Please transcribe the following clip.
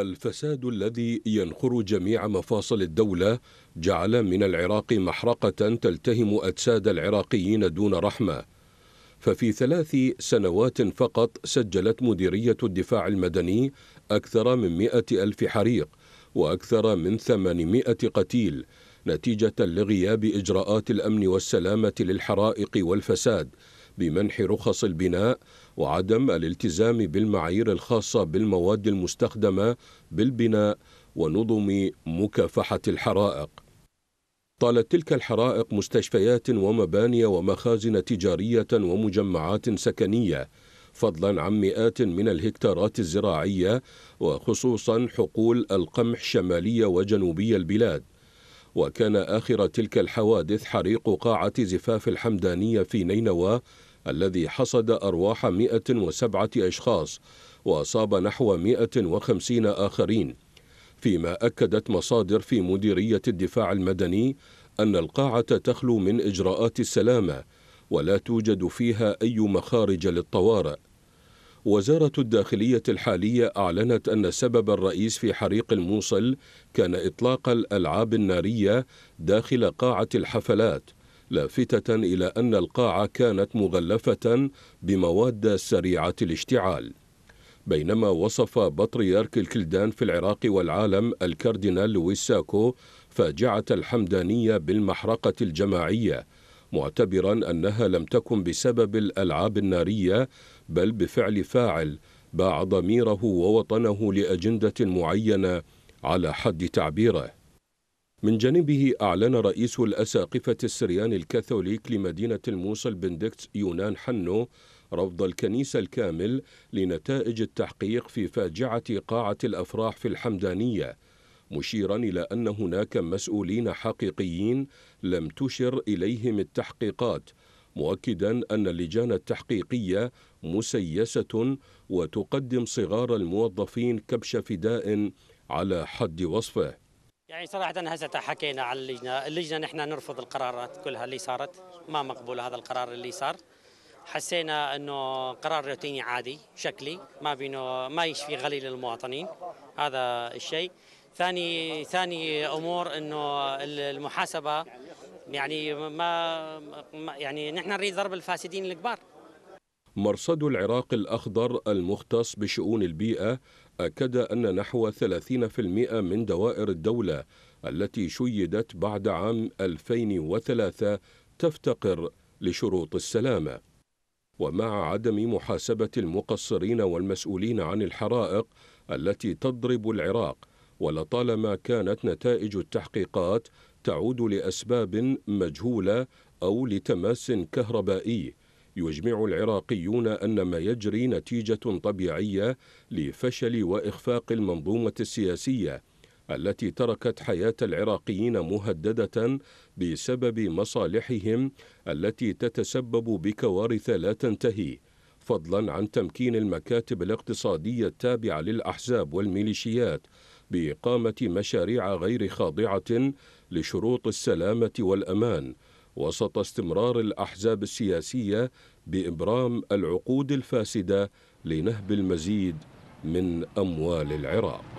الفساد الذي ينخر جميع مفاصل الدولة جعل من العراق محرقة تلتهم أجساد العراقيين دون رحمة ففي ثلاث سنوات فقط سجلت مديرية الدفاع المدني أكثر من مئة ألف حريق وأكثر من ثمانمائة قتيل نتيجة لغياب إجراءات الأمن والسلامة للحرائق والفساد بمنح رخص البناء وعدم الالتزام بالمعايير الخاصة بالمواد المستخدمة بالبناء ونظم مكافحة الحرائق طالت تلك الحرائق مستشفيات ومباني ومخازن تجارية ومجمعات سكنية فضلا عن مئات من الهكتارات الزراعية وخصوصا حقول القمح شمالية وجنوبية البلاد وكان آخر تلك الحوادث حريق قاعة زفاف الحمدانية في نينوى الذي حصد أرواح 107 أشخاص وأصاب نحو 150 آخرين فيما أكدت مصادر في مديرية الدفاع المدني أن القاعة تخلو من إجراءات السلامة ولا توجد فيها أي مخارج للطوارئ وزارة الداخلية الحالية أعلنت أن سبب الرئيس في حريق الموصل كان إطلاق الألعاب النارية داخل قاعة الحفلات لافتة إلى أن القاعة كانت مغلفة بمواد سريعة الاشتعال بينما وصف بطريرك الكلدان في العراق والعالم الكاردينال لويس ساكو فاجعة الحمدانية بالمحرقة الجماعية معتبرا أنها لم تكن بسبب الألعاب النارية بل بفعل فاعل باع ضميره ووطنه لأجندة معينة على حد تعبيره من جانبه أعلن رئيس الأساقفة السريان الكاثوليك لمدينة الموصل بندكت يونان حنو رفض الكنيسة الكامل لنتائج التحقيق في فاجعة قاعة الأفراح في الحمدانية مشيرا إلى أن هناك مسؤولين حقيقيين لم تشر إليهم التحقيقات مؤكدا أن اللجان التحقيقية مسيسة وتقدم صغار الموظفين كبش فداء على حد وصفه يعني صراحة هسه حكينا على اللجنة، اللجنة نحن نرفض القرارات كلها اللي صارت، ما مقبول هذا القرار اللي صار. حسينا انه قرار روتيني عادي شكلي، ما بينه ما يشفي غليل المواطنين، هذا الشيء. ثاني ثاني امور انه المحاسبه يعني ما يعني نحن نريد ضرب الفاسدين الكبار مرصد العراق الأخضر المختص بشؤون البيئة أكد أن نحو 30% من دوائر الدولة التي شيدت بعد عام 2003 تفتقر لشروط السلامة ومع عدم محاسبة المقصرين والمسؤولين عن الحرائق التي تضرب العراق ولطالما كانت نتائج التحقيقات تعود لأسباب مجهولة أو لتماس كهربائي يجمع العراقيون أن ما يجري نتيجة طبيعية لفشل وإخفاق المنظومة السياسية التي تركت حياة العراقيين مهددة بسبب مصالحهم التي تتسبب بكوارث لا تنتهي فضلا عن تمكين المكاتب الاقتصادية التابعة للأحزاب والميليشيات بإقامة مشاريع غير خاضعة لشروط السلامة والأمان وسط استمرار الأحزاب السياسية بإبرام العقود الفاسدة لنهب المزيد من أموال العراق